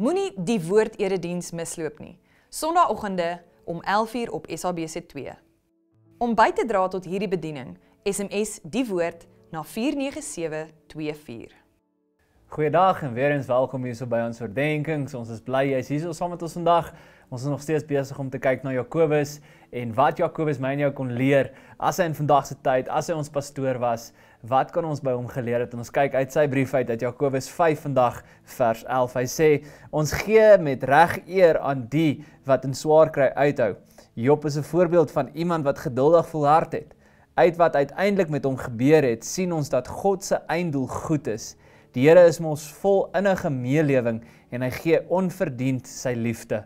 Moenie die woord erediens misloop nie. Sondagoggende om 11:00 op SABC2. Om by te dra tot hierdie bediening, SMS die woord na 49724. Goeiedag en weer eens welkom hier so by ons oordeenkings. Ons is bly jy's hier so saam met ons vandag. Ons is nog steeds besig om te kyk na Jakobus en wat Jakobus my en jou kon leer as hy in vandag se tyd, as hy ons pastoor was, wat kan ons by hom geleer het? En ons kyk uit sy brief uit uit Jakobus 5 vandag vers 11. Hy sê: "Ons gee met reg eer aan die wat in swaar kry uithou." Job is 'n voorbeeld van iemand wat geduldig volhard het. Uit wat uiteindelik met hom gebeur het, sien ons dat God se einddoel goed is Die Here is mos vol innige meelewing en hy gee onverdiend sy liefde.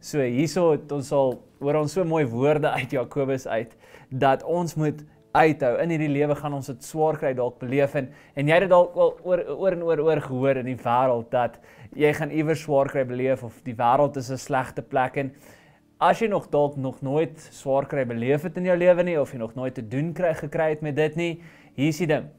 So hierso het ons al hoor ons so mooi woorde uit Jakobus uit dat ons moet uithou. In hierdie lewe gaan ons dit swaar kry dalk beleef en en jy het dit dalk al oor oor en oor oor gehoor in die wêreld dat jy gaan iewers swaar kry beleef of die wêreld is 'n slegte plek en as jy nog dalk nog nooit swaar kry beleef het in jou lewe nie of jy nog nooit te doen kry gekry het met dit nie, hier is die ding.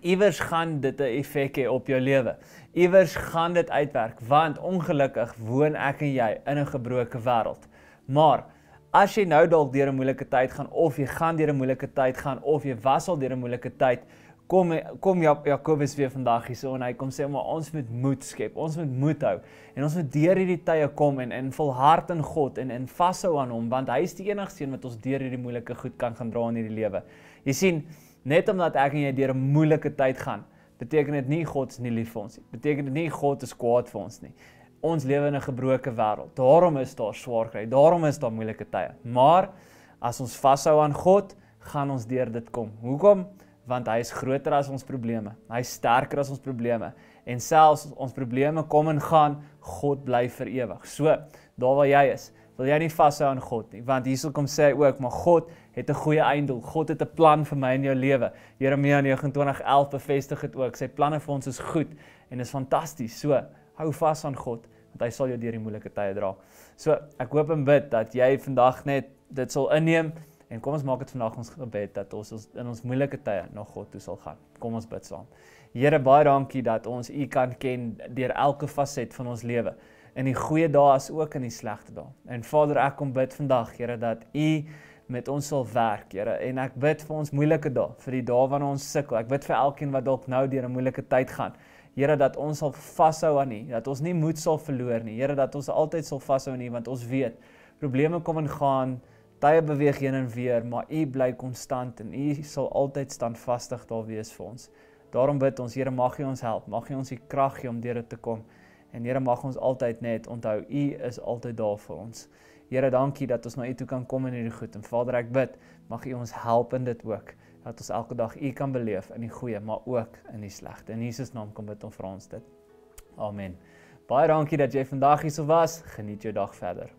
Iewers gaan dit 'n effek hê op jou lewe. Iewers gaan dit uitwerk want ongelukkig woon ek en jy in 'n gebroke wêreld. Maar as jy nou dalk deur 'n moeilike tyd gaan of jy gaan deur 'n moeilike tyd gaan of jy was al deur 'n moeilike tyd, kom kom Jakobus weer vandag hierso en hy kom sê maar ons moet moed skep. Ons moet moed hou en ons moet deur hierdie tye kom en in volhard in God en in vashou aan hom want hy is die enigste een wat ons deur hierdie moeilike goed kan gaan dra in hierdie lewe. Jy sien net omdat ek en jy deur 'n moeilike tyd gaan, beteken dit nie God is nie lief vir ons nie. Beteken dit nie God is kwaad vir ons nie. Ons lewe in 'n gebroke wêreld. Daarom is daar swaar kry. Daarom is daar moeilike tye. Maar as ons vashou aan God, gaan ons deur dit kom. Hoekom? Want hy is groter as ons probleme. Hy is sterker as ons probleme. En selfs ons probleme kom en gaan, God bly vir ewig. So, daar waar jy is, wil jy nie vashou aan God nie, want hier sou kom sê ook, maar God het 'n goeie einddoel. God het 'n plan vir my en jou lewe. Jeremia 29:11 bevestig dit ook. Sy planne vir ons is goed en is fantasties. So, hou vas aan God, want hy sal jou deur die moeilike tye dra. So, ek hoop en bid dat jy vandag net dit sal inneem en kom ons maak dit vandag ons gebed dat ons in ons moeilike tye na God toe sal gaan. Kom ons bid saam. Here, baie dankie dat ons U kan ken deur elke faset van ons lewe in die goeie dae as ook in die slegte dae. En Vader, ek kom bid vandag, Here, dat U met ons sal werk, Here. En ek bid vir ons moeilike dae, vir die dae wanneer ons sukkel. Ek bid vir elkeen wat dalk nou deur 'n moeilike tyd gaan. Here dat ons sal vashou aan U, dat ons nie moed sal verloor nie. Here dat ons altyd sal vashou aan U want ons weet probleme kom en gaan, tye beweeg heen en weer, maar U bly konstant en U sal altyd standvastig daar wees vir ons. Daarom bid ons, Here, mag U ons help, mag U ons die krag gee om deur dit te kom. En Here mag ons altyd net onthou U is altyd daar vir ons. Here, dankie dat ons na U toe kan kom in hierdie goed. En Vader, ek bid, mag U ons help in dit ook dat ons elke dag U kan beleef in die goeie, maar ook in die slegte. In Jesus naam kom bid ons vir ons dit. Amen. Baie dankie dat jy vandag hier so was. Geniet jou dag verder.